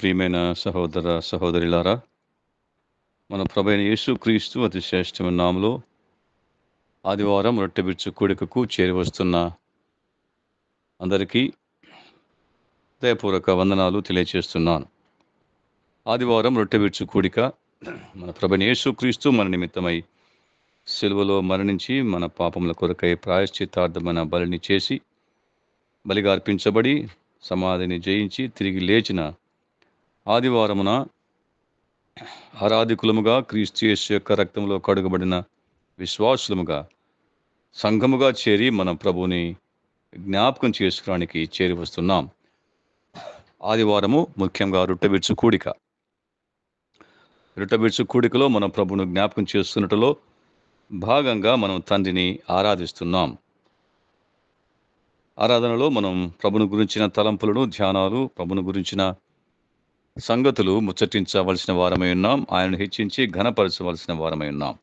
ప్రియమైన సహోదర సహోదరిలారా మన ప్రభైన క్రీస్తు అతి శ్రేష్టమైన నామలో ఆదివారం రొట్టెబిచ్చు కూడికకు చేరివస్తున్న అందరికీ హృదయపూర్వక వందనాలు తెలియచేస్తున్నాను ఆదివారం రొట్టెబిచ్చు కూడిక మన ప్రభైన క్రీస్తు మన నిమిత్తమై సెలవులో మరణించి మన పాపముల కొరకై ప్రాయశ్చితార్థమైన బలిని చేసి బలిగా అర్పించబడి సమాధిని జయించి తిరిగి లేచిన ఆదివారమున ఆరాధికులముగా క్రీస్తుయేసు యొక్క రక్తంలో కడుగబడిన విశ్వాసులముగా సంఘముగా చేరి మన ప్రభుని జ్ఞాపకం చేసుకోవడానికి చేరి వస్తున్నాం ఆదివారము ముఖ్యంగా రుట్టబిడ్చు కూడిక రుట్టబిడ్చు కూడికలో మన ప్రభును జ్ఞాపకం చేస్తున్నట్లో భాగంగా మనం తండ్రిని ఆరాధిస్తున్నాం ఆరాధనలో మనం ప్రభును గురించిన తలంపులను ధ్యానాలు ప్రభును గురించిన సంగతులు ముచ్చటించవలసిన వారమై ఉన్నాం ఆయనను హెచ్చించి ఘనపరచవలసిన వారమై ఉన్నాం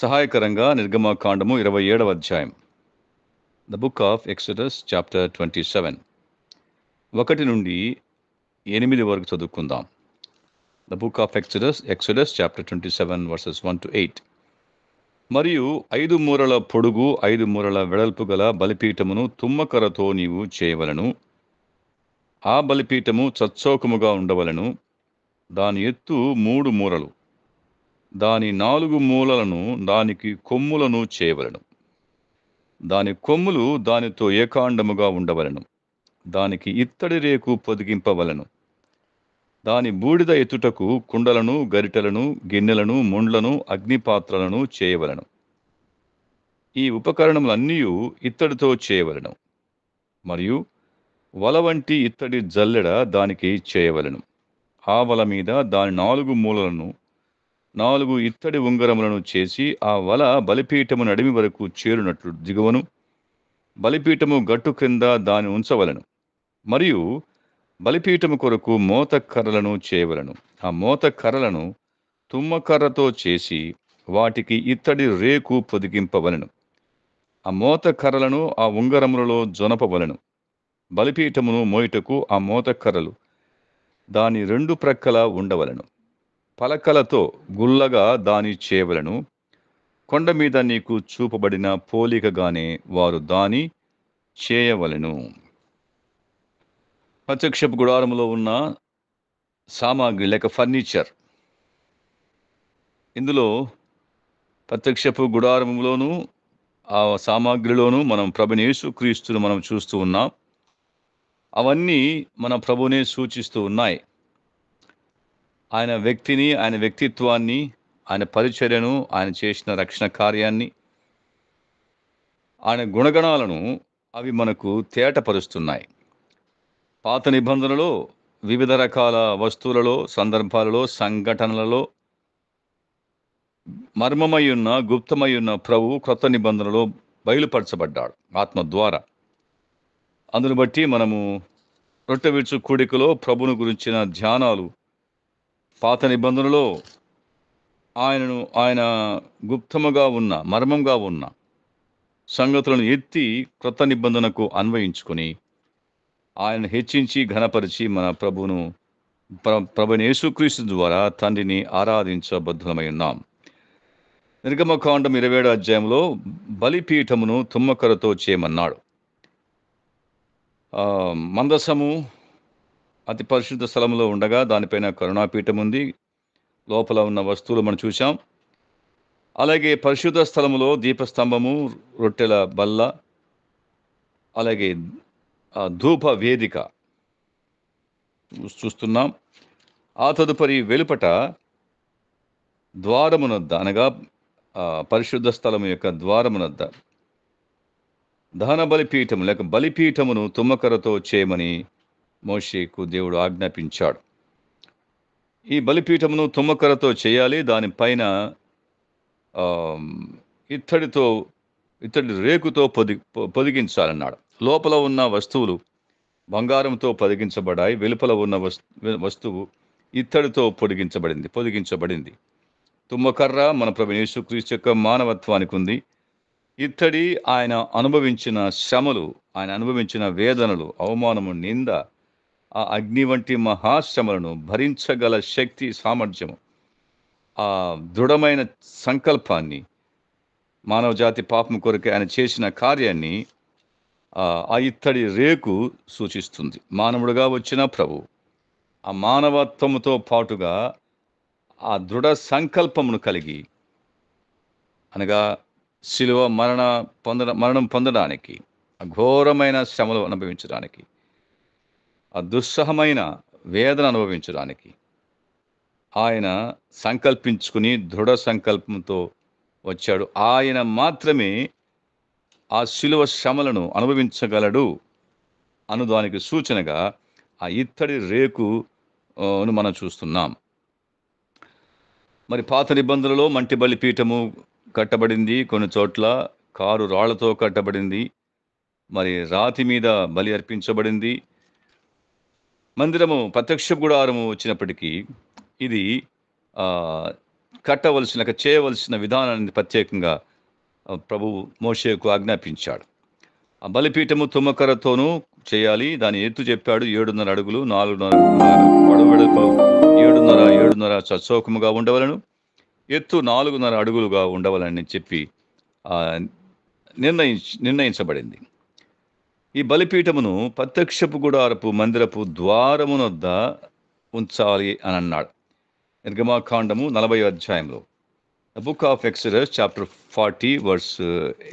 సహాయకరంగా నిర్గమకాండము ఇరవై ఏడవ అధ్యాయం the book of Exodus chapter twenty seven ఒకటి నుండి ఎనిమిది వరకు చదువుకుందాం the book of Exodus Exodus chapter twenty seven verses one to eight మరియు ఐదు మూరల పొడుగు ఐదు మూరల వెడల్పు గల బలిపీఠమును తుమ్మకరతో నీవు చేయవలను ఆ బలిపీఠము చచ్చోకముగా ఉండవలను దాని ఎత్తు మూడు మూలలు దాని నాలుగు మూలలను దానికి కొమ్ములను చేయవలను దాని కొమ్ములు దానితో ఏకాండముగా ఉండవలను దానికి ఇత్తడి రేకు పొదిగింపవలను దాని బూడిద ఎత్తుటకు కుండలను గరిటలను గిన్నెలను ముండ్లను అగ్నిపాత్రలను చేయవలను ఈ ఉపకరణములన్నీ ఇత్తడితో చేయవలను మరియు వల వంటి ఇత్తడి జల్లెడ దానికి చేయవలను ఆ వల మీద దాని నాలుగు మూలలను నాలుగు ఇత్తడి ఉంగరములను చేసి ఆ వల బలిపీఠము నడిమి వరకు చేరునట్లు దిగువను బలిపీఠము గట్టు క్రింద దాని ఉంచవలను మరియు బలిపీఠము కొరకు మోత కర్రలను చేయవలను ఆ మోత కర్రలను తుమ్మకర్రతో చేసి వాటికి ఇత్తడి రేకు పొదిగింపవలను ఆ మోత కర్రలను ఆ ఉంగరములలో జొనపవలను బలిపీఠమును మోయుటకు ఆ మోతకర్రలు దాని రెండు ప్రక్కల ఉండవలను పలకలతో గుల్లగా దాని చేయవలను కొండ మీద నీకు చూపబడిన పోలికగానే వారు దాని చేయవలను ప్రత్యక్షపు గుడారంలో ఉన్న సామాగ్రి లేక ఫర్నిచర్ ఇందులో ప్రత్యక్షపు గుడారంలోనూ ఆ సామాగ్రిలోనూ మనం ప్రభునేసు క్రీస్తును మనం చూస్తూ ఉన్నాం అవన్నీ మన ప్రభునే సూచిస్తూ ఉన్నాయి ఆయన వ్యక్తిని ఆయన వ్యక్తిత్వాన్ని ఆయన పరిచర్యను ఆయన చేసిన రక్షణ కార్యాన్ని ఆయన గుణగణాలను అవి మనకు తేటపరుస్తున్నాయి పాత నిబంధనలో వివిధ రకాల వస్తువులలో సందర్భాలలో సంఘటనలలో మర్మమై ఉన్న గుప్తమై ఉన్న ప్రభు క్రొత్త నిబంధనలో బయలుపరచబడ్డాడు ఆత్మ ద్వారా అందును బట్టి మనము రొట్టెవిడ్చు కూడికలో ప్రభును గురించిన ధ్యానాలు పాత నిబంధనలో ఆయనను ఆయన గుప్తముగా ఉన్న మర్మంగా ఉన్న సంగతులను ఎత్తి క్రొత్త నిబంధనకు అన్వయించుకొని ఆయన హెచ్చించి ఘనపరిచి మన ప్రభును ప్ర ప్రభుని యేసుక్రీస్తు ద్వారా తండ్రిని ఆరాధించబద్ధులమై ఉన్నాం నిర్గమకాండం ఏడు అధ్యాయంలో బలిపీఠమును తుమ్మకరతో చేయమన్నాడు మందసము అతి పరిశుద్ధ స్థలంలో ఉండగా దానిపైన కరుణాపీఠం ఉంది లోపల ఉన్న వస్తువులు మనం చూసాం అలాగే పరిశుద్ధ స్థలములో దీపస్తంభము రొట్టెల బల్ల అలాగే ధూప వేదిక చూస్తున్నాం ఆ తదుపరి వెలుపట ద్వారమునద్ద అనగా పరిశుద్ధ స్థలం యొక్క ద్వారమునద్ద దహన బలిపీఠము లేక బలిపీఠమును తుమ్మకరతో చేయమని మోషేకు దేవుడు ఆజ్ఞాపించాడు ఈ బలిపీఠమును తుమ్మకరతో చేయాలి దానిపైన ఇత్తడితో ఇత్తడి రేకుతో పొది పొదిగించాలన్నాడు లోపల ఉన్న వస్తువులు బంగారంతో పొదిగించబడాయి వెలుపల ఉన్న వస్తువు ఇత్తడితో పొడిగించబడింది పొదిగించబడింది తుమ్మకర్ర మన ప్రభు యేసుక్రీస్తు యొక్క మానవత్వానికి ఉంది ఇత్తడి ఆయన అనుభవించిన శ్రమలు ఆయన అనుభవించిన వేదనలు అవమానము నింద ఆ అగ్ని వంటి మహాశ్రమలను భరించగల శక్తి సామర్థ్యము ఆ దృఢమైన సంకల్పాన్ని మానవజాతి పాపం కొరకు ఆయన చేసిన కార్యాన్ని ఆ ఇత్తడి రేకు సూచిస్తుంది మానవుడుగా వచ్చిన ప్రభు ఆ మానవత్వముతో పాటుగా ఆ దృఢ సంకల్పమును కలిగి అనగా శిలువ మరణ పొందడం మరణం పొందడానికి అఘోరమైన శ్రమలు అనుభవించడానికి ఆ దుస్సహమైన వేదన అనుభవించడానికి ఆయన సంకల్పించుకుని దృఢ సంకల్పంతో వచ్చాడు ఆయన మాత్రమే ఆ శిలువ శ్రమలను అనుభవించగలడు అనుదానికి సూచనగా ఆ ఇత్తడి రేకును మనం చూస్తున్నాం మరి పాత నిబంధనలో మంటి బలిపీఠము కట్టబడింది కొన్ని చోట్ల కారు రాళ్లతో కట్టబడింది మరి రాతి మీద బలి అర్పించబడింది మందిరము ప్రత్యక్ష గుడారము వచ్చినప్పటికీ ఇది కట్టవలసిన చేయవలసిన విధానాన్ని ప్రత్యేకంగా ప్రభు మోషేకు ఆజ్ఞాపించాడు ఆ బలిపీఠము తుమ్మకరతోనూ చేయాలి దాని ఎత్తు చెప్పాడు ఏడున్నర అడుగులు నాలుగున్నర ఏడున్నర ఏడున్నర చౌకముగా ఉండవలను ఎత్తు నాలుగున్నర అడుగులుగా ఉండవాలని చెప్పి నిర్ణయించ నిర్ణయించబడింది ఈ బలిపీఠమును ప్రత్యక్షపు గుడారపు మందిరపు ద్వారమునొద్ద ఉంచాలి అని అన్నాడు నిర్గమాకాండము నలభై అధ్యాయంలో book of Exodus chapter forty verse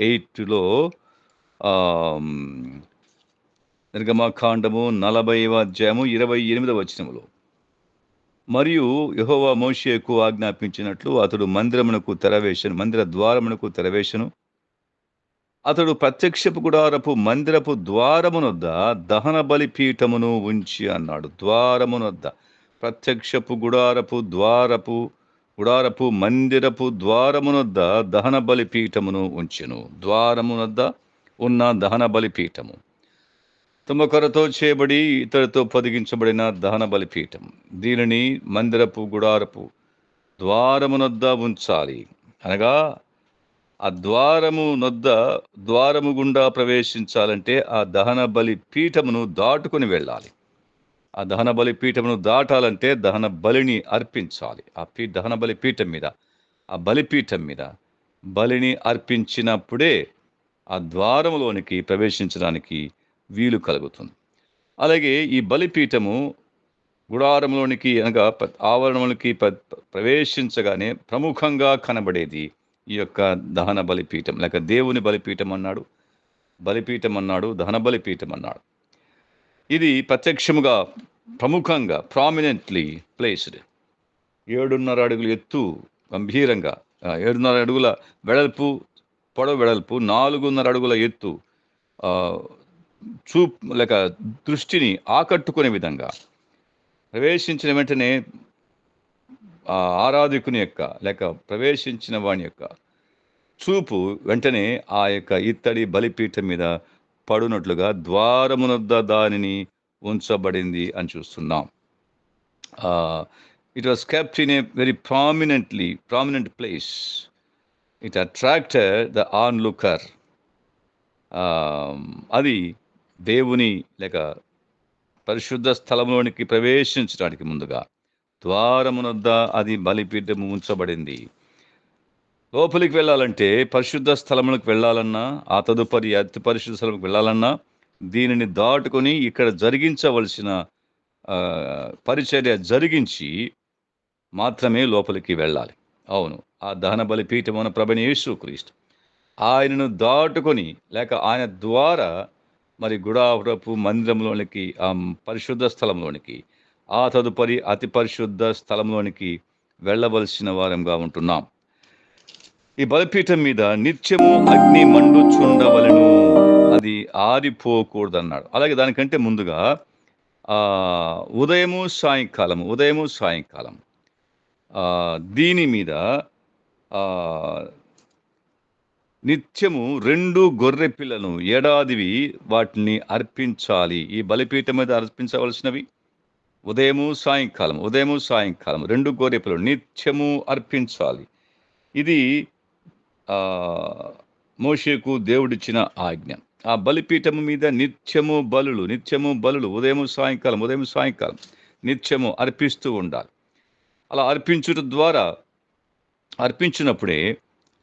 ఎయిట్లో నిర్గమాకాండము నలభైవ అధ్యాయము ఇరవై ఎనిమిదవ వచనములో మరియు యహోవా మోషేకు ఆజ్ఞాపించినట్లు అతడు మందిరమునకు తెరవేశను మందిర ద్వారమునకు తెరవేశను అతడు ప్రత్యక్షపు గుడారపు మందిరపు ద్వారమునొద్ద దహన బలిపీఠమును ఉంచి అన్నాడు ద్వారమునొద్ద ప్రత్యక్షపు గుడారపు ద్వారపు గుడారపు మందిరపు ద్వారమునొద్ద దహన బలిపీఠమును ఉంచెను ద్వారమునొద్ద ఉన్న దహన బలిపీఠము తమ కొరతో చేయబడి ఇతరులతో పొదిగించబడిన దహన బలిపీఠం దీనిని మందిరపు గుడారపు ద్వారమునొద్ద ఉంచాలి అనగా ఆ ద్వారము నొద్ద ద్వారము గుండా ప్రవేశించాలంటే ఆ దహన బలి పీఠమును దాటుకుని వెళ్ళాలి ఆ దహన బలి పీఠమును దాటాలంటే దహన బలిని అర్పించాలి ఆ పీ దహన బలి పీఠం మీద ఆ బలిపీఠం మీద బలిని అర్పించినప్పుడే ఆ ద్వారములోనికి ప్రవేశించడానికి వీలు కలుగుతుంది అలాగే ఈ బలిపీఠము గుడారంలోనికి అనగా ఆవరణలోనికి ప్రవేశించగానే ప్రముఖంగా కనబడేది ఈ యొక్క దహన బలిపీఠం లేక దేవుని బలిపీఠం అన్నాడు బలిపీఠం అన్నాడు దహన బలిపీఠం అన్నాడు ఇది ప్రత్యక్షముగా ప్రముఖంగా ప్రామినెంట్లీ ప్లేస్డ్ ఏడున్నర అడుగుల ఎత్తు గంభీరంగా ఏడున్నర అడుగుల వెడల్పు పొడవు వెడల్పు నాలుగున్నర అడుగుల ఎత్తు చూ లేక దృష్టిని ఆకట్టుకునే విధంగా ప్రవేశించిన వెంటనే ఆరాధికుని యొక్క లేక ప్రవేశించిన వాని యొక్క చూపు వెంటనే ఆ యొక్క ఇత్తడి బలిపీఠం మీద పడునట్లుగా ద్వారమునద్ద దానిని ఉంచబడింది అని చూస్తున్నాం it was kept in a very prominently prominent place it attracted the onlooker అది దేవుని లేక పరిశుద్ధ స్థలంలోనికి ప్రవేశించడానికి ముందుగా ద్వారమునద్ద అది బలిపీఠము ఉంచబడింది లోపలికి వెళ్ళాలంటే పరిశుద్ధ స్థలములకు వెళ్ళాలన్నా ఆ తదుపరి అతి పరిశుద్ధ స్థలంకి వెళ్ళాలన్నా దీనిని దాటుకొని ఇక్కడ జరిగించవలసిన పరిచర్య జరిగించి మాత్రమే లోపలికి వెళ్ళాలి అవును ఆ దహన బలిపీఠమున ప్రభని యేసుక్రీస్తు ఆయనను దాటుకొని లేక ఆయన ద్వారా మరి గుడాపు మందిరంలోనికి ఆ పరిశుద్ధ స్థలంలోనికి ఆ తదుపరి అతి పరిశుద్ధ స్థలంలోనికి వెళ్ళవలసిన వారంగా ఉంటున్నాం ఈ బలపీఠం మీద నిత్యము అగ్ని చూడవలను అది ఆరిపోకూడదన్నాడు అలాగే దానికంటే ముందుగా ఉదయము సాయంకాలం ఉదయము సాయంకాలం దీని మీద నిత్యము రెండు గొర్రె పిల్లను ఏడాదివి వాటిని అర్పించాలి ఈ బలిపీఠం మీద అర్పించవలసినవి ఉదయము సాయంకాలం ఉదయము సాయంకాలం రెండు గొర్రె పిల్లలు నిత్యము అర్పించాలి ఇది మోషేకు దేవుడిచ్చిన ఆజ్ఞ ఆ బలిపీఠము మీద నిత్యము బలులు నిత్యము బలులు ఉదయము సాయంకాలం ఉదయం సాయంకాలం నిత్యము అర్పిస్తూ ఉండాలి అలా అర్పించుట ద్వారా అర్పించినప్పుడే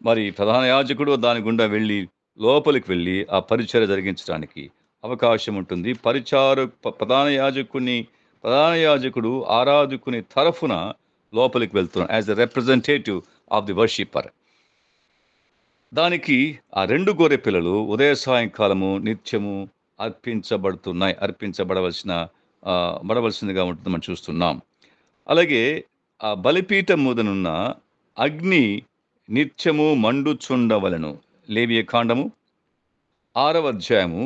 మరి ప్రధాన యాజకుడు దాని గుండా వెళ్ళి లోపలికి వెళ్ళి ఆ పరిచర్య జరిగించడానికి అవకాశం ఉంటుంది పరిచార ప్రధాన యాజకుని ప్రధాన యాజకుడు ఆరాధకుని తరఫున లోపలికి వెళ్తున్నాడు as the representative of the worshipper దానికి ఆ రెండు గొర్రె పిల్లలు ఉదయ సాయంకాలము నిత్యము అర్పించబడుతున్నాయి అర్పించబడవలసిన బడవలసిందిగా ఉంటుంది మనం చూస్తున్నాం అలాగే ఆ బలిపీఠం మొదనున్న అగ్ని నిత్యము మండుచుండవలను లేవియ కాండము ఆరవ అధ్యాయము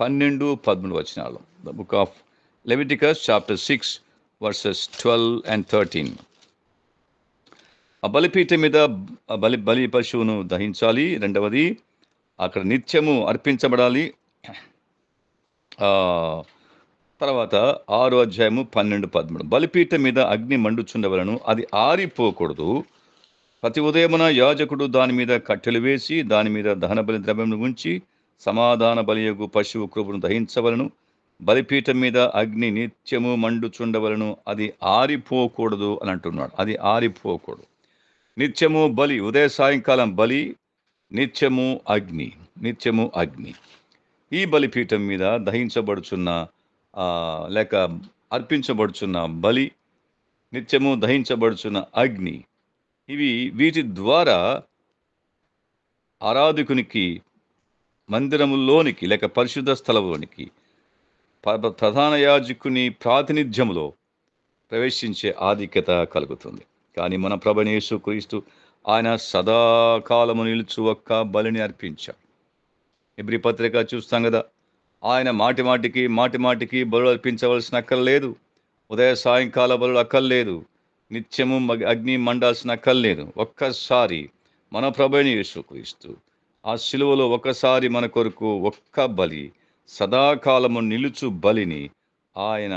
పన్నెండు పదమూడు వచనాలు the book of Leviticus chapter six verses twelve and thirteen ఆ బలిపీఠ మీద బలి బలి పశువును దహించాలి రెండవది అక్కడ నిత్యము అర్పించబడాలి తర్వాత ఆరో అధ్యాయము పన్నెండు పదమూడు బలిపీఠ మీద అగ్ని మండుచుండవలను అది ఆరిపోకూడదు ప్రతి ఉదయమున యాజకుడు దాని మీద కట్టెలు వేసి దాని మీద దహన బలి ద్రవ్యం ఉంచి సమాధాన బలియగు పశువు కృపను దహించవలను బలిపీఠం మీద అగ్ని నిత్యము మండుచుండవలను అది ఆరిపోకూడదు అని అంటున్నాడు అది ఆరిపోకూడదు నిత్యము బలి ఉదయ సాయంకాలం బలి నిత్యము అగ్ని నిత్యము అగ్ని ఈ బలిపీఠం మీద దహించబడుచున్న లేక అర్పించబడుచున్న బలి నిత్యము దహించబడుచున్న అగ్ని ఇవి వీటి ద్వారా ఆరాధకునికి మందిరములోనికి లేక పరిశుద్ధ స్థలంలోనికి ప్రధాన యాజకుని ప్రాతినిధ్యంలో ప్రవేశించే ఆధిక్యత కలుగుతుంది కానీ మన ప్రభనేసు క్రీస్తు ఆయన సదాకాలము నిలుచు ఒక్క బలిని అర్పించాడు ఎబ్రి పత్రిక చూస్తాం కదా ఆయన మాటి మాటికి మాటి మాటికి బలు అర్పించవలసిన అక్కర్లేదు ఉదయ సాయంకాల బలు అక్కర్లేదు నిత్యము అగ్ని మండాల్సిన అక్కర్లేదు ఒక్కసారి మన ప్రభుని యేసుక్రీస్తు ఆ శిలువలో ఒకసారి మన కొరకు ఒక్క బలి సదాకాలము నిలుచు బలిని ఆయన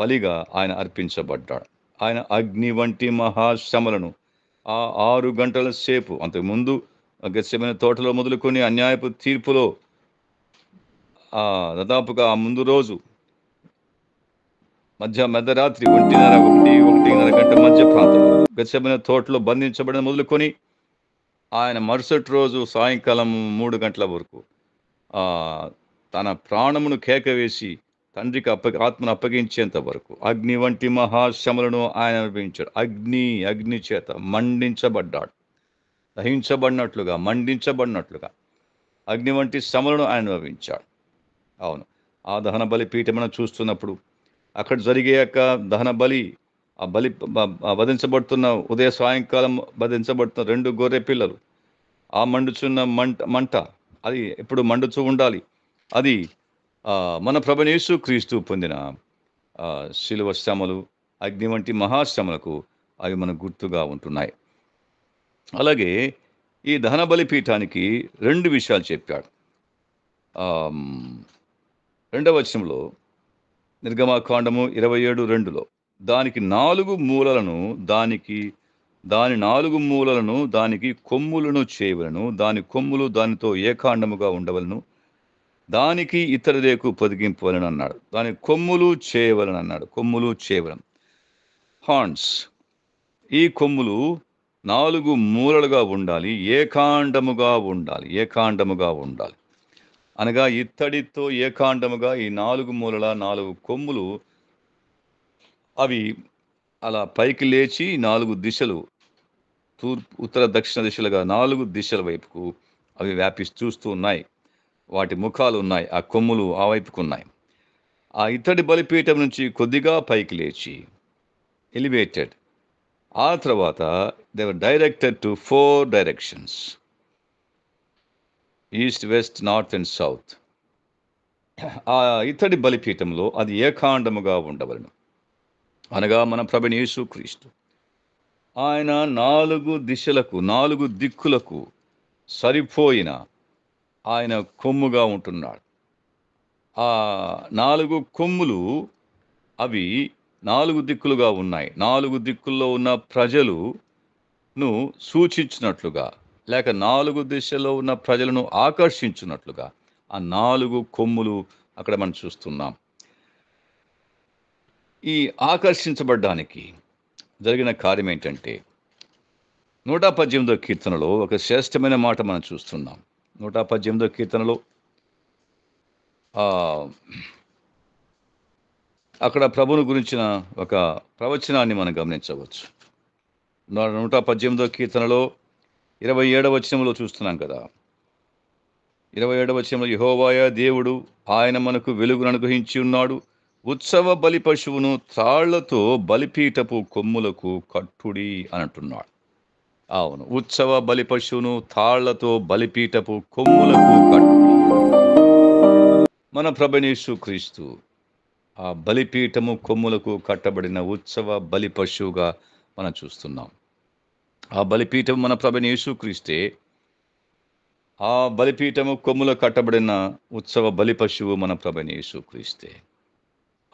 బలిగా ఆయన అర్పించబడ్డాడు ఆయన అగ్ని వంటి మహాశ్రమలను ఆ ఆరు గంటల సేపు అంతకుముందు గత్యమైన తోటలో మొదలుకొని అన్యాయపు తీర్పులో దాదాపుగా ఆ ముందు రోజు మధ్య మధ్యరాత్రి ఒంటిన్నర ఒకటి ఒకటిన్నర గంట మధ్య ప్రాంతం గచ్చమైన తోటలో బంధించబడిన మొదలుకొని ఆయన మరుసటి రోజు సాయంకాలం మూడు గంటల వరకు తన ప్రాణమును కేకవేసి తండ్రికి అప్ప ఆత్మను అప్పగించేంత వరకు అగ్ని వంటి మహాశములను ఆయన అనుభవించాడు అగ్ని అగ్ని చేత మండించబడ్డాడు దహించబడినట్లుగా మండించబడినట్లుగా అగ్ని వంటి శమలను ఆయన అనుభవించాడు అవును ఆ దహన బలి మనం చూస్తున్నప్పుడు అక్కడ జరిగే యొక్క దహన బలి ఆ బలి వధించబడుతున్న ఉదయ సాయంకాలం వధించబడుతున్న రెండు గొర్రె పిల్లలు ఆ మండుచున్న మంట మంట అది ఎప్పుడు మండుచూ ఉండాలి అది మన ప్రభనేసు క్రీస్తు పొందిన శిలువ శ్రమలు అగ్ని వంటి మహాశ్రమలకు అవి మన గుర్తుగా ఉంటున్నాయి అలాగే ఈ దహన బలిపీఠానికి రెండు విషయాలు చెప్పాడు రెండవ వచనంలో నిర్గమాకాండము ఇరవై ఏడు రెండులో దానికి నాలుగు మూలలను దానికి దాని నాలుగు మూలలను దానికి కొమ్ములను చేయవలను దాని కొమ్ములు దానితో ఏకాండముగా ఉండవలను దానికి రేకు పొదిగింపవలను అన్నాడు దాని కొమ్ములు చేయవలను అన్నాడు కొమ్ములు చేయవలను హాన్స్ ఈ కొమ్ములు నాలుగు మూలలుగా ఉండాలి ఏకాండముగా ఉండాలి ఏకాండముగా ఉండాలి అనగా ఇత్తడితో ఏకాండముగా ఈ నాలుగు మూలల నాలుగు కొమ్ములు అవి అలా పైకి లేచి నాలుగు దిశలు తూర్పు ఉత్తర దక్షిణ దిశలుగా నాలుగు దిశల వైపుకు అవి వ్యాపిస్తూ చూస్తూ ఉన్నాయి వాటి ముఖాలు ఉన్నాయి ఆ కొమ్ములు ఆ వైపుకు ఉన్నాయి ఆ ఇత్తడి బలిపీఠం నుంచి కొద్దిగా పైకి లేచి ఎలివేటెడ్ ఆ తర్వాత దేవర్ directed to four directions east west north and south ఆ ఇతడి బలిపీఠంలో అది ఏకాండముగా ఉండవలను అనగా మన ప్రభుని యేసుక్రీస్తు ఆయన నాలుగు దిశలకు నాలుగు దిక్కులకు సరిపోయిన ఆయన కొమ్ముగా ఉంటున్నాడు ఆ నాలుగు కొమ్ములు అవి నాలుగు దిక్కులుగా ఉన్నాయి నాలుగు దిక్కుల్లో ఉన్న ప్రజలును సూచించినట్లుగా లేక నాలుగు దిశలో ఉన్న ప్రజలను ఆకర్షించున్నట్లుగా ఆ నాలుగు కొమ్ములు అక్కడ మనం చూస్తున్నాం ఈ ఆకర్షించబడ్డానికి జరిగిన కార్యం ఏంటంటే నూట పద్దెనిమిదో కీర్తనలో ఒక శ్రేష్టమైన మాట మనం చూస్తున్నాం నూట పద్దెనిమిదో కీర్తనలో అక్కడ ప్రభును గురించిన ఒక ప్రవచనాన్ని మనం గమనించవచ్చు నూట పద్దెనిమిదో కీర్తనలో ఇరవై ఏడవ వచనంలో చూస్తున్నాం కదా ఇరవై ఏడవ వచనంలో యహోవాయ దేవుడు ఆయన మనకు వెలుగును అనుగ్రహించి ఉన్నాడు ఉత్సవ బలి పశువును తాళ్లతో బలిపీఠపు కొమ్ములకు కట్టుడి అంటున్నాడు అవును ఉత్సవ బలి పశువును తాళ్లతో బలిపీఠపు కొమ్ములకు కట్టుడి మన ప్రభనేశు క్రీస్తు ఆ బలిపీఠము కొమ్ములకు కట్టబడిన ఉత్సవ బలి పశువుగా మనం చూస్తున్నాం ఆ బలిపీఠం మన ప్రభుని యేసుక్రీస్తే ఆ బలిపీఠము కొమ్ములో కట్టబడిన ఉత్సవ బలి పశువు మన ప్రభుని యేసుక్రీస్తే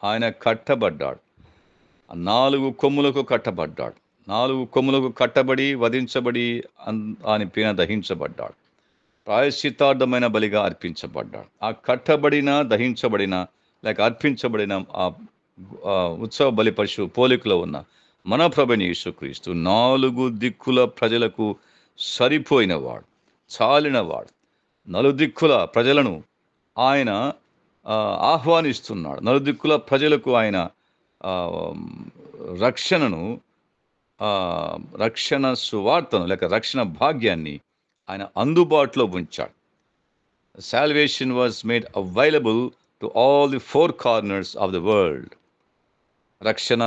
ఆయన కట్టబడ్డాడు నాలుగు కొమ్ములకు కట్టబడ్డాడు నాలుగు కొమ్ములకు కట్టబడి వధించబడి ఆయన పీన దహించబడ్డాడు ప్రాయశ్చితార్థమైన బలిగా అర్పించబడ్డాడు ఆ కట్టబడిన దహించబడిన లేక అర్పించబడిన ఆ ఉత్సవ బలి పశువు పోలికలో ఉన్న మన ప్రభుని యేసుక్రీస్తు నాలుగు దిక్కుల ప్రజలకు సరిపోయినవాడు చాలినవాడు నలుదిక్కుల ప్రజలను ఆయన ఆహ్వానిస్తున్నాడు నలుదిక్కుల ప్రజలకు ఆయన రక్షణను రక్షణ సువార్తను లేక రక్షణ భాగ్యాన్ని ఆయన అందుబాటులో ఉంచాడు salvation was made available to all the four corners of the world రక్షణ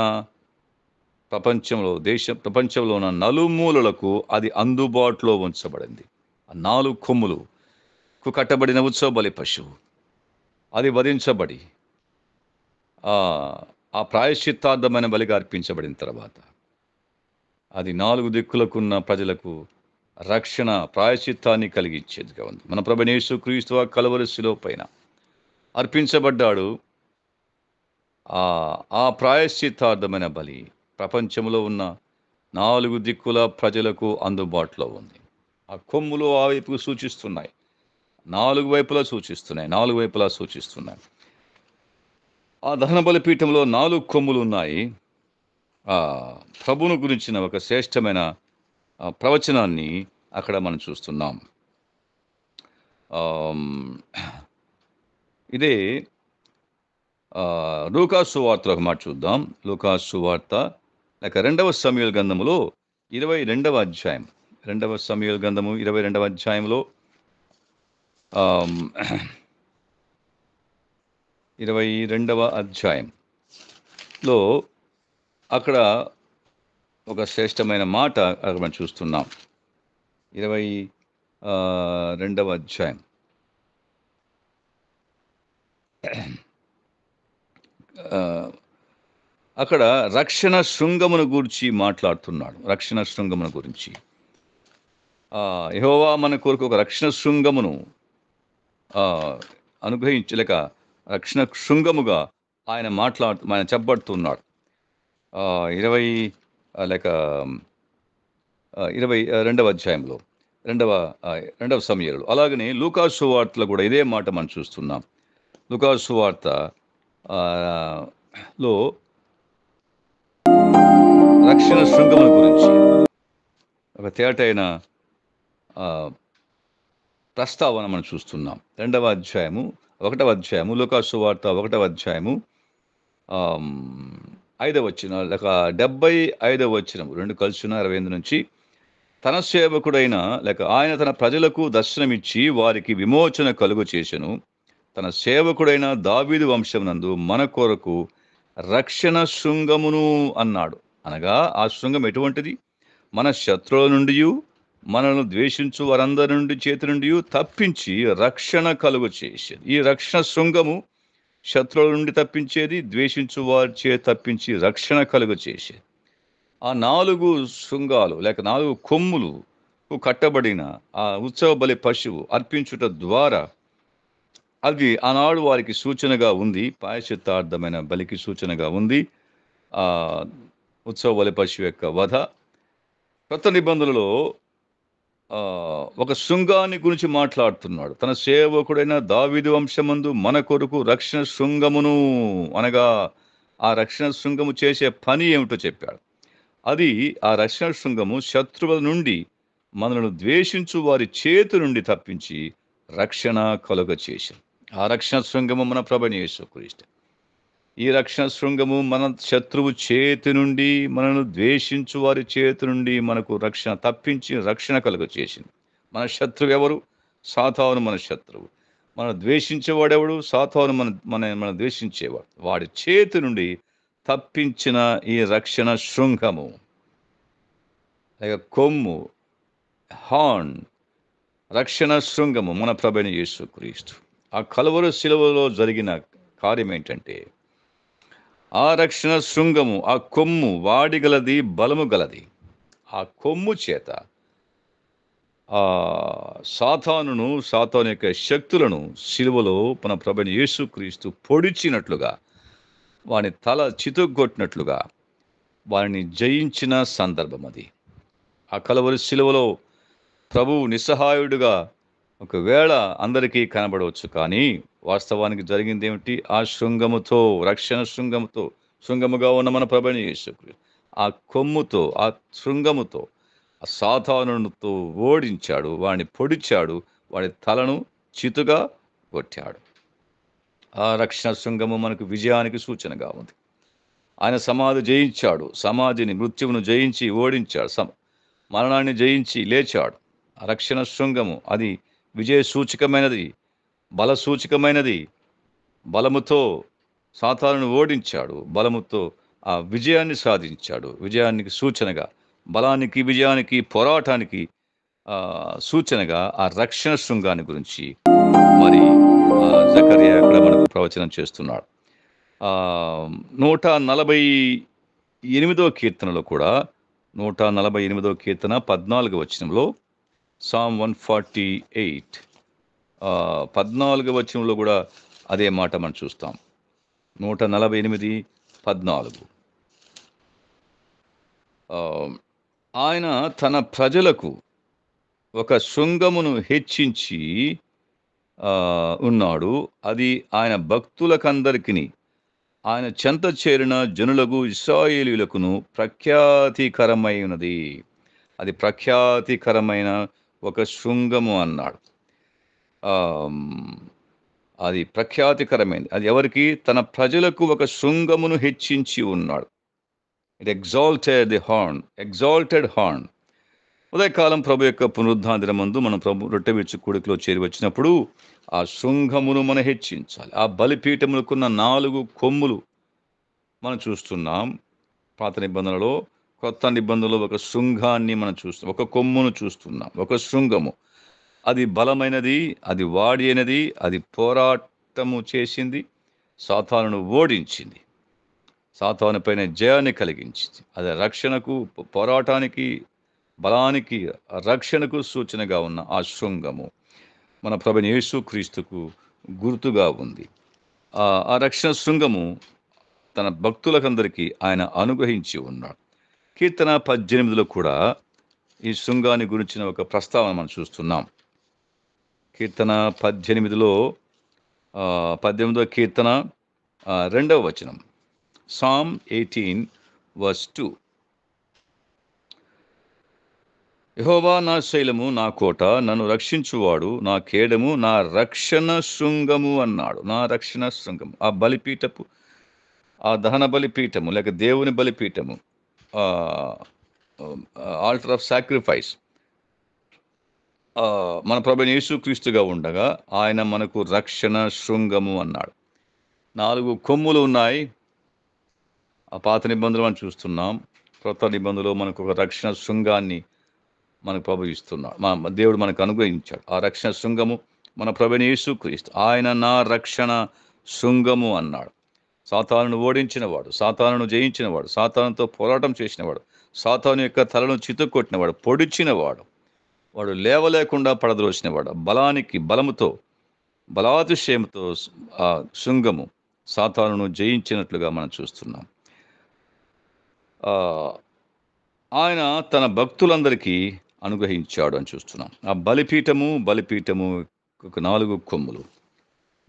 ప్రపంచంలో దేశం ప్రపంచంలో ఉన్న నలుమూలలకు అది అందుబాటులో ఉంచబడింది నాలుగు కొమ్ములుకు కట్టబడిన ఉత్సవ బలి పశువు అది వధించబడి ఆ ప్రాయశ్చిత్తార్థమైన బలిగా అర్పించబడిన తర్వాత అది నాలుగు దిక్కులకున్న ప్రజలకు రక్షణ ప్రాయశ్చిత్తాన్ని కలిగించేదిగా ఉంది మన ప్రభనేశు క్రీస్తు కలవరిశిలో పైన అర్పించబడ్డాడు ఆ ప్రాయశ్చిత్తార్థమైన బలి ప్రపంచంలో ఉన్న నాలుగు దిక్కుల ప్రజలకు అందుబాటులో ఉంది ఆ కొమ్ములు ఆ వైపుకు సూచిస్తున్నాయి నాలుగు వైపులా సూచిస్తున్నాయి నాలుగు వైపులా సూచిస్తున్నాయి ఆ దహన బలిపీఠంలో నాలుగు కొమ్ములు ఉన్నాయి ప్రభును గురించిన ఒక శ్రేష్టమైన ప్రవచనాన్ని అక్కడ మనం చూస్తున్నాం ఇదే లూకాసు వార్తలో ఒక మాట చూద్దాం లూకాసు వార్త లేక రెండవ సమయల గ్రంథములో ఇరవై రెండవ అధ్యాయం రెండవ సమయల గ్రంథము ఇరవై రెండవ అధ్యాయంలో ఇరవై రెండవ అధ్యాయంలో అక్కడ ఒక శ్రేష్టమైన మాట అక్కడ మనం చూస్తున్నాం ఇరవై రెండవ అధ్యాయం అక్కడ రక్షణ శృంగమును గురించి మాట్లాడుతున్నాడు రక్షణ శృంగమును గురించి యహోవా మన కొరకు ఒక రక్షణ శృంగమును అనుగ్రహించలేక రక్షణ శృంగముగా ఆయన మాట్లాడు ఆయన చెప్పబడుతున్నాడు ఇరవై లేక ఇరవై రెండవ అధ్యాయంలో రెండవ రెండవ సమయంలో అలాగనే లూకాసు వార్తలో కూడా ఇదే మాట మనం చూస్తున్నాం లూకాసు వార్త లో రక్షణ శృంగముల గురించి ఒక తేటైన ప్రస్తావన మనం చూస్తున్నాం రెండవ అధ్యాయము ఒకటవ అధ్యాయము లోకాసు వార్త ఒకటవ అధ్యాయము ఐదవ వచ్చిన లేక డెబ్బై ఐదవ వచ్చిన రెండు కలిసిన అరవై ఎనిమిది నుంచి తన సేవకుడైన లేక ఆయన తన ప్రజలకు దర్శనమిచ్చి వారికి విమోచన కలుగు చేశను తన సేవకుడైన దావీదు నందు మన కొరకు రక్షణ శృంగమును అన్నాడు అనగా ఆ శృంగం ఎటువంటిది మన శత్రువుల నుండి మనల్ని ద్వేషించు వారందరి నుండి చేతి నుండి తప్పించి రక్షణ కలుగు చేసేది ఈ రక్షణ శృంగము శత్రువుల నుండి తప్పించేది ద్వేషించు వారి చే తప్పించి రక్షణ కలుగు చేసేది ఆ నాలుగు శృంగాలు లేక నాలుగు కొమ్ములు కట్టబడిన ఆ ఉత్సవ బలి పశువు అర్పించుట ద్వారా అది ఆనాడు వారికి సూచనగా ఉంది పాయచిత్తార్థమైన బలికి సూచనగా ఉంది ఉత్సవలి పశువు యొక్క వధ కొత్త నిబంధనలో ఒక శృంగాన్ని గురించి మాట్లాడుతున్నాడు తన సేవకుడైన దావిది వంశమందు మన కొరకు రక్షణ శృంగమును అనగా ఆ రక్షణ శృంగము చేసే పని ఏమిటో చెప్పాడు అది ఆ రక్షణ శృంగము శత్రువుల నుండి మనలను ద్వేషించు వారి చేతి నుండి తప్పించి రక్షణ కలుగ చేసింది ఆ రక్షణ శృంగము మన ప్రభని యేసుక్రీస్తు ఈ రక్షణ శృంగము మన శత్రువు చేతి నుండి మనను ద్వేషించు వారి చేతి నుండి మనకు రక్షణ తప్పించి రక్షణ కలుగ చేసింది మన శత్రువు ఎవరు సాతావును మన శత్రువు మన ద్వేషించేవాడెవడు సాతావును మన మన మనం ద్వేషించేవాడు వాడి చేతి నుండి తప్పించిన ఈ రక్షణ శృంగము లేక కొమ్ము హార్న్ రక్షణ శృంగము మన ప్రభైన యేసుక్రీస్తు ఆ కలువరు శిలువలో జరిగిన కార్యం ఏంటంటే ఆ రక్షణ శృంగము ఆ కొమ్ము వాడిగలది బలము గలది ఆ కొమ్ము చేత ఆ సాతానును సాతాను యొక్క శక్తులను శిలువలో మన ప్రభుని యేసుక్రీస్తు పొడిచినట్లుగా వాని తల చితుగ్గొట్టినట్లుగా వారిని జయించిన సందర్భం అది ఆ కలవరి శిలువలో ప్రభు నిస్సహాయుడుగా ఒకవేళ అందరికీ కనబడవచ్చు కానీ వాస్తవానికి జరిగింది ఏమిటి ఆ శృంగముతో రక్షణ శృంగముతో శృంగముగా ఉన్న మన ప్రభని యేసుక్రీస్తు ఆ కొమ్ముతో ఆ శృంగముతో సాధారణతో ఓడించాడు వాడిని పొడిచాడు వాడి తలను చితుగా కొట్టాడు ఆ రక్షణ శృంగము మనకు విజయానికి సూచనగా ఉంది ఆయన సమాధి జయించాడు సమాధిని మృత్యువును జయించి ఓడించాడు సమ మరణాన్ని జయించి లేచాడు రక్షణ శృంగము అది విజయ సూచకమైనది బలసూచకమైనది బలముతో సాతాను ఓడించాడు బలముతో ఆ విజయాన్ని సాధించాడు విజయానికి సూచనగా బలానికి విజయానికి పోరాటానికి సూచనగా ఆ రక్షణ శృంగాన్ని గురించి మరి జకర్య మనకు ప్రవచనం చేస్తున్నాడు నూట నలభై ఎనిమిదో కీర్తనలో కూడా నూట నలభై ఎనిమిదో కీర్తన పద్నాలుగు వచనంలో సామ్ వన్ ఫార్టీ ఎయిట్ పద్నాలుగు వచ్చంలో కూడా అదే మాట మనం చూస్తాం నూట నలభై ఎనిమిది పద్నాలుగు ఆయన తన ప్రజలకు ఒక శృంగమును హెచ్చించి ఉన్నాడు అది ఆయన భక్తులకందరికి ఆయన చెంత చేరిన జనులకు ఇస్రాయేలీలకును ప్రఖ్యాతికరమైనది అది ప్రఖ్యాతికరమైన ఒక శృంగము అన్నాడు అది ప్రఖ్యాతికరమైంది అది ఎవరికి తన ప్రజలకు ఒక శృంగమును హెచ్చించి ఉన్నాడు it exalted the horn exalted horn ఉదయకాలం ప్రభు యొక్క పునరుద్ధాన దినమందు మనం ప్రభు రొట్టెవిచ్చు కొడుకులో చేరి వచ్చినప్పుడు ఆ శృంగమును మనం హెచ్చించాలి ఆ బలిపీఠములకున్న నాలుగు కొమ్ములు మనం చూస్తున్నాం పాత నిబంధనలో కొత్త నిబంధనలో ఒక శృంగాన్ని మనం చూస్తున్నాం ఒక కొమ్మును చూస్తున్నాం ఒక శృంగము అది బలమైనది అది వాడి అయినది అది పోరాటము చేసింది సాతానును ఓడించింది సాతాను పైన జయాన్ని కలిగించింది అది రక్షణకు పోరాటానికి బలానికి రక్షణకు సూచనగా ఉన్న ఆ శృంగము మన ప్రభుని క్రీస్తుకు గుర్తుగా ఉంది ఆ రక్షణ శృంగము తన భక్తులకందరికీ ఆయన అనుగ్రహించి ఉన్నాడు కీర్తన పద్దెనిమిదిలో కూడా ఈ శృంగాన్ని గురించిన ఒక ప్రస్తావన మనం చూస్తున్నాం కీర్తన పద్దెనిమిదిలో పద్దెనిమిదో కీర్తన రెండవ వచనం సామ్ ఎయిటీన్ వర్స్ టూ యహోవా నా శైలము నా కోట నన్ను రక్షించువాడు నా కేడము నా రక్షణ శృంగము అన్నాడు నా రక్షణ శృంగము ఆ బలిపీఠపు ఆ దహన బలిపీఠము లేక దేవుని బలిపీఠము ఆల్టర్ ఆఫ్ సాక్రిఫైస్ మన ప్రభు యేసుక్రీస్తుగా ఉండగా ఆయన మనకు రక్షణ శృంగము అన్నాడు నాలుగు కొమ్ములు ఉన్నాయి ఆ పాత నిబంధనలు మనం చూస్తున్నాం కొత్త నిబంధనలు మనకు ఒక రక్షణ శృంగాన్ని మనకు ప్రభు ఇస్తున్నాడు మా దేవుడు మనకు అనుగ్రహించాడు ఆ రక్షణ శృంగము మన ప్రభుని యేసుక్రీస్తు ఆయన నా రక్షణ శృంగము అన్నాడు సాతాను ఓడించినవాడు సాతాను జయించినవాడు సాతానంతో పోరాటం చేసినవాడు సాతాను యొక్క తలను చితుక్కొట్టినవాడు పొడిచినవాడు వాడు లేవలేకుండా వాడు బలానికి బలముతో బలాతిశయంతో ఆ శృంగము సాతాను జయించినట్లుగా మనం చూస్తున్నాం ఆయన తన భక్తులందరికీ అనుగ్రహించాడు అని చూస్తున్నాం ఆ బలిపీఠము బలిపీఠము నాలుగు కొమ్ములు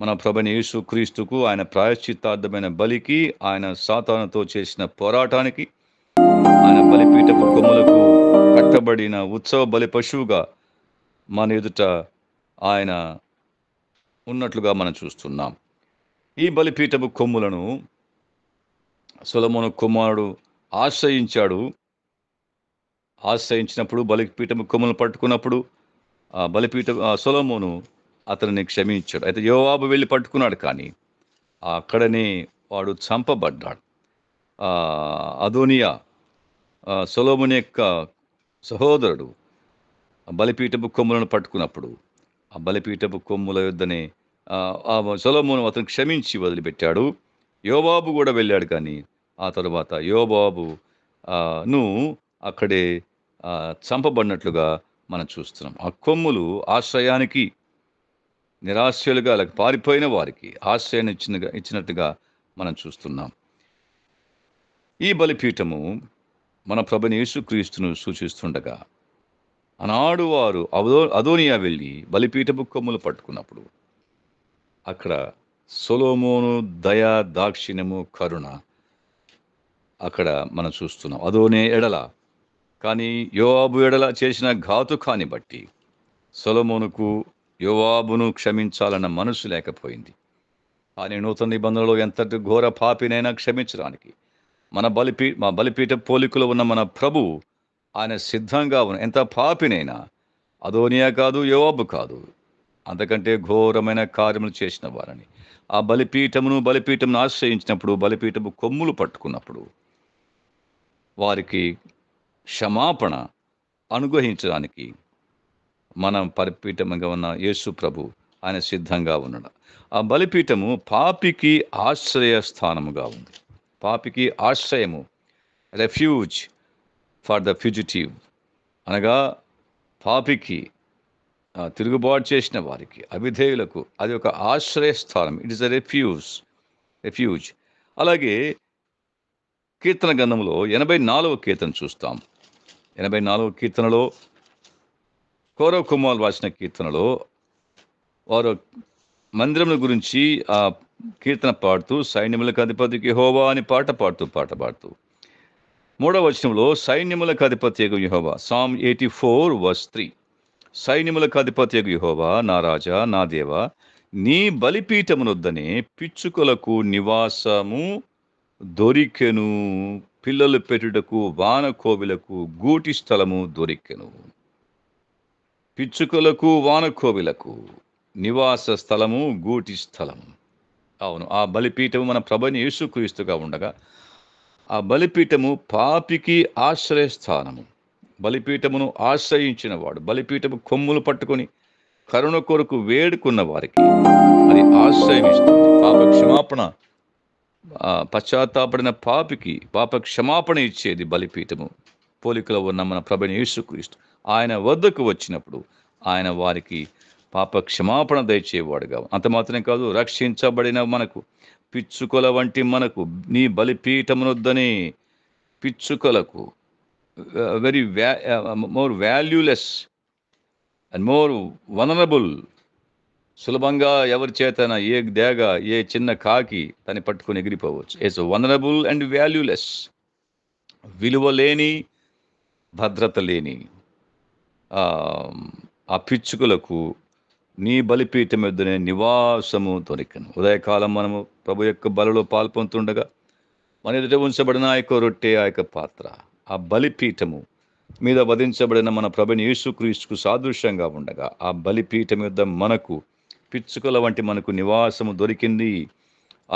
మన ప్రభుని యేసు క్రీస్తుకు ఆయన ప్రాయశ్చిత్తార్థమైన బలికి ఆయన సాతానుతో చేసిన పోరాటానికి ఆయన బలిపీఠపు కొమ్ములకు కట్టబడిన ఉత్సవ బలి పశువుగా మన ఎదుట ఆయన ఉన్నట్లుగా మనం చూస్తున్నాం ఈ బలిపీఠపు కొమ్ములను సులమున కుమారుడు ఆశ్రయించాడు ఆశ్రయించినప్పుడు బలిపీఠపు కొమ్ములను పట్టుకున్నప్పుడు ఆ బలిపీఠ సులమును అతనిని క్షమించాడు అయితే యోవాబు వెళ్ళి పట్టుకున్నాడు కానీ అక్కడనే వాడు చంపబడ్డాడు అదోనియా సొలోముని యొక్క సహోదరుడు బలిపీఠపు కొమ్ములను పట్టుకున్నప్పుడు ఆ బలిపీఠపు కొమ్ముల యుద్ధనే సొలోమోను అతను క్షమించి వదిలిపెట్టాడు యోబాబు కూడా వెళ్ళాడు కానీ ఆ తరువాత యోబాబు ను అక్కడే చంపబడినట్లుగా మనం చూస్తున్నాం ఆ కొమ్ములు ఆశ్రయానికి నిరాశ్రయులుగా లేక పారిపోయిన వారికి ఆశ్రయాన్ని ఇచ్చిన ఇచ్చినట్టుగా మనం చూస్తున్నాం ఈ బలిపీఠము మన ప్రభని యేసుక్రీస్తును సూచిస్తుండగా ఆనాడు వారు అదో అదోనియా వెళ్ళి బలిపీఠపు కొమ్ములు పట్టుకున్నప్పుడు అక్కడ సొలోమోను దయ దాక్షిణ్యము కరుణ అక్కడ మనం చూస్తున్నాం అదోనే ఎడల కానీ యోవాబు ఎడల చేసిన ఘాతుకాన్ని బట్టి సొలమోనుకు యోవాబును క్షమించాలన్న మనసు లేకపోయింది ఆయన నూతన నిబంధనలో ఎంతటి ఘోర పాపినైనా క్షమించడానికి మన బలిపీ మా బలిపీఠ పోలికలో ఉన్న మన ప్రభు ఆయన సిద్ధంగా ఉన్న ఎంత పాపినైనా అదోనియా కాదు యోబు కాదు అంతకంటే ఘోరమైన కార్యములు చేసిన వారని ఆ బలిపీఠమును బలిపీఠమును ఆశ్రయించినప్పుడు బలిపీఠము కొమ్ములు పట్టుకున్నప్పుడు వారికి క్షమాపణ అనుగ్రహించడానికి మనం పరిపీఠముగా ఉన్న యేసు ప్రభు ఆయన సిద్ధంగా ఉన్నాడు ఆ బలిపీఠము పాపికి ఆశ్రయ స్థానముగా ఉంది పాపికి ఆశ్రయము రెఫ్యూజ్ ఫర్ ద ఫ్యూజిటివ్ అనగా పాపికి తిరుగుబాటు చేసిన వారికి అవిధేయులకు అది ఒక ఆశ్రయస్థానం it is a refuge refuge అలాగే కీర్తన గంధంలో ఎనభై నాలుగవ కీర్తన చూస్తాం ఎనభై నాలుగవ కీర్తనలో కౌరవ కుమార్ రాసిన కీర్తనలో వారు మందిరముల గురించి కీర్తన పాడుతూ సైన్యములకు అధిపతికి హోవా అని పాట పాడుతూ పాట పాడుతూ మూడవ వచనంలో సైన్యములకు అధిపతి యహోవా Psalm eighty four verse three సైన్యములకు అధిపతి యహోవా నా రాజా నా దేవ నీ బలిపీఠమునొద్దనే పిచ్చుకలకు నివాసము దొరికెను పిల్లలు పెట్టుటకు వాన కోవిలకు గూటి స్థలము దొరికెను పిచ్చుకలకు వాన కోవిలకు నివాస స్థలము గూటి స్థలము అవును ఆ బలిపీఠము మన ప్రభుని యేసుక్రీస్తుగా ఉండగా ఆ బలిపీఠము పాపికి ఆశ్రయస్థానము బలిపీఠమును ఆశ్రయించినవాడు బలిపీఠము కొమ్ములు పట్టుకొని కరుణ కొరకు వేడుకున్న వారికి అది ఆశ్రయమిస్తుంది పాప క్షమాపణ పశ్చాత్తాపడిన పాపికి పాప క్షమాపణ ఇచ్చేది బలిపీఠము పోలికలో ఉన్న మన ప్రభుని యేసుక్రీస్తు ఆయన వద్దకు వచ్చినప్పుడు ఆయన వారికి పాప క్షమాపణ దయచేవాడుగా అంత మాత్రమే కాదు రక్షించబడిన మనకు పిచ్చుకొల వంటి మనకు నీ బలిపీఠమునొద్దని పిచ్చుకొలకు వెరీ వ్యా more valueless and more vulnerable సులభంగా ఎవరి చేతన ఏ దేగ ఏ చిన్న కాకి దాన్ని పట్టుకొని ఎగిరిపోవచ్చు ఇట్స్ వనరబుల్ అండ్ వాల్యూలెస్ విలువ లేని భద్రత లేని ఆ పిచ్చుకలకు నీ బలిపీఠం యొద్దనే నివాసము తొనికను ఉదయకాలం మనము ప్రభు యొక్క బలలో పాల్పొందుతుండగా మన ఎదుట ఉంచబడిన ఆ యొక్క రొట్టె ఆ యొక్క పాత్ర ఆ బలిపీఠము మీద వధించబడిన మన ప్రభుని యేసుక్రీస్తుకు సాదృశ్యంగా ఉండగా ఆ బలిపీఠం యొద్ద మనకు పిచ్చుకల వంటి మనకు నివాసము దొరికింది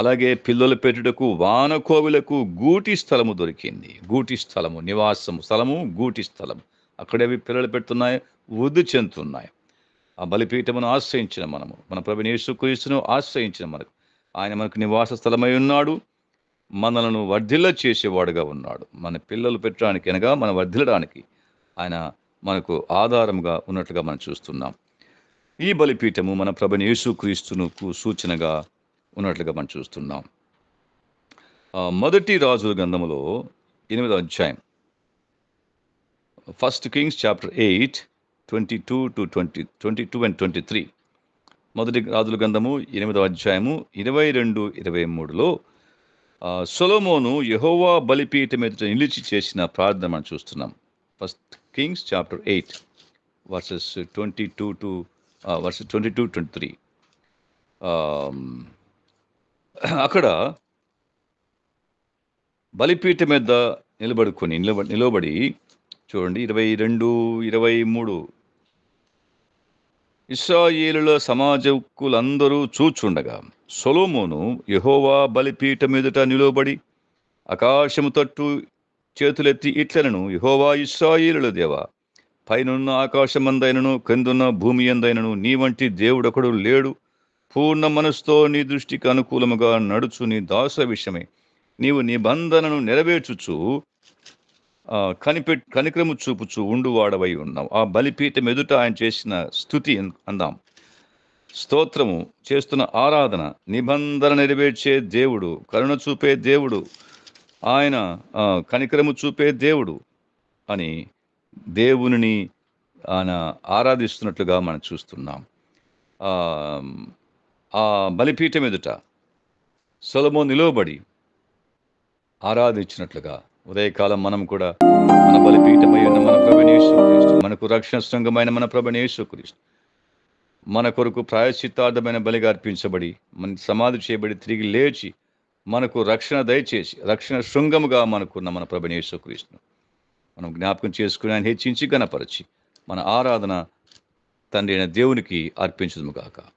అలాగే పిల్లలు పెట్టుటకు వానకోవిలకు గూటి స్థలము దొరికింది గూటి స్థలము నివాసము స్థలము గూటి స్థలం అక్కడేవి పిల్లలు పెడుతున్నాయి వృద్ధి చెందుతున్నాయి ఆ బలిపీఠమును ఆశ్రయించిన మనము మన ప్రభు యేసుక్రీస్తును ఆశ్రయించిన మనకు ఆయన మనకు నివాస స్థలమై ఉన్నాడు మనలను వర్ధిల్ల చేసేవాడుగా ఉన్నాడు మన పిల్లలు పెట్టడానికి అనగా మన వర్ధిల్లడానికి ఆయన మనకు ఆధారంగా ఉన్నట్లుగా మనం చూస్తున్నాం ఈ బలిపీఠము మన ప్రభుని యేసుక్రీస్తునుకు సూచనగా ఉన్నట్లుగా మనం చూస్తున్నాం మొదటి రాజుల గ్రంథములో ఎనిమిదో అధ్యాయం first Kings chapter eight twenty two to twenty twenty two and twenty three మొదటి రాజుల గ్రంథము ఎనిమిదవ అధ్యాయము ఇరవై రెండు ఇరవై మూడులో సొలోమోను యహోవా బలిపీఠం మీద నిలిచి చేసిన ప్రార్థన మనం చూస్తున్నాం first Kings chapter eight verses twenty two to verses twenty two twenty three అక్కడ బలిపీఠం మీద నిలబడుకొని నిలబడి నిలబడి చూడండి ఇరవై రెండు ఇరవై మూడు ఇస్రాయేలులో సమాజకులందరూ చూచుండగా సొలోమోను యహోవా బలిపీఠ మీదట నిలువబడి ఆకాశము తట్టు చేతులెత్తి ఇట్లనను యహోవా ఇస్రాయేలుల దేవ పైనున్న ఆకాశమందైనను కిందున్న భూమి ఎందైనను నీ వంటి దేవుడొకడు లేడు పూర్ణ మనసుతో నీ దృష్టికి అనుకూలముగా నడుచు నీ దాస విషయమే నీవు నిబంధనను నెరవేర్చుచు కనిపె కనిక్రము చూపుచు ఉండువాడవై ఉన్నాం ఆ బలిపీఠం ఎదుట ఆయన చేసిన స్థుతి అందాం స్తోత్రము చేస్తున్న ఆరాధన నిబంధన నెరవేర్చే దేవుడు కరుణ చూపే దేవుడు ఆయన కనిక్రము చూపే దేవుడు అని దేవునిని ఆయన ఆరాధిస్తున్నట్లుగా మనం చూస్తున్నాం ఆ బలిపీఠం ఎదుట సొలమో నిలవబడి ఆరాధించినట్లుగా ఉదయకాలం మనం కూడా మన బలిపీఠమై ఉన్న మన ప్రభనేశ్వరీస్తు మనకు రక్షణ శృంగమైన మన ప్రభనేశ్వరీస్తు మన కొరకు ప్రాయశ్చిత్తార్థమైన బలిగా అర్పించబడి మన సమాధి చేయబడి తిరిగి లేచి మనకు రక్షణ దయచేసి రక్షణ శృంగముగా మనకున్న మన ప్రభనేశ్వరీస్తును మనం జ్ఞాపకం చేసుకుని ఆయన హెచ్చించి గనపరచి మన ఆరాధన తండ్రి అయిన దేవునికి అర్పించదు కాక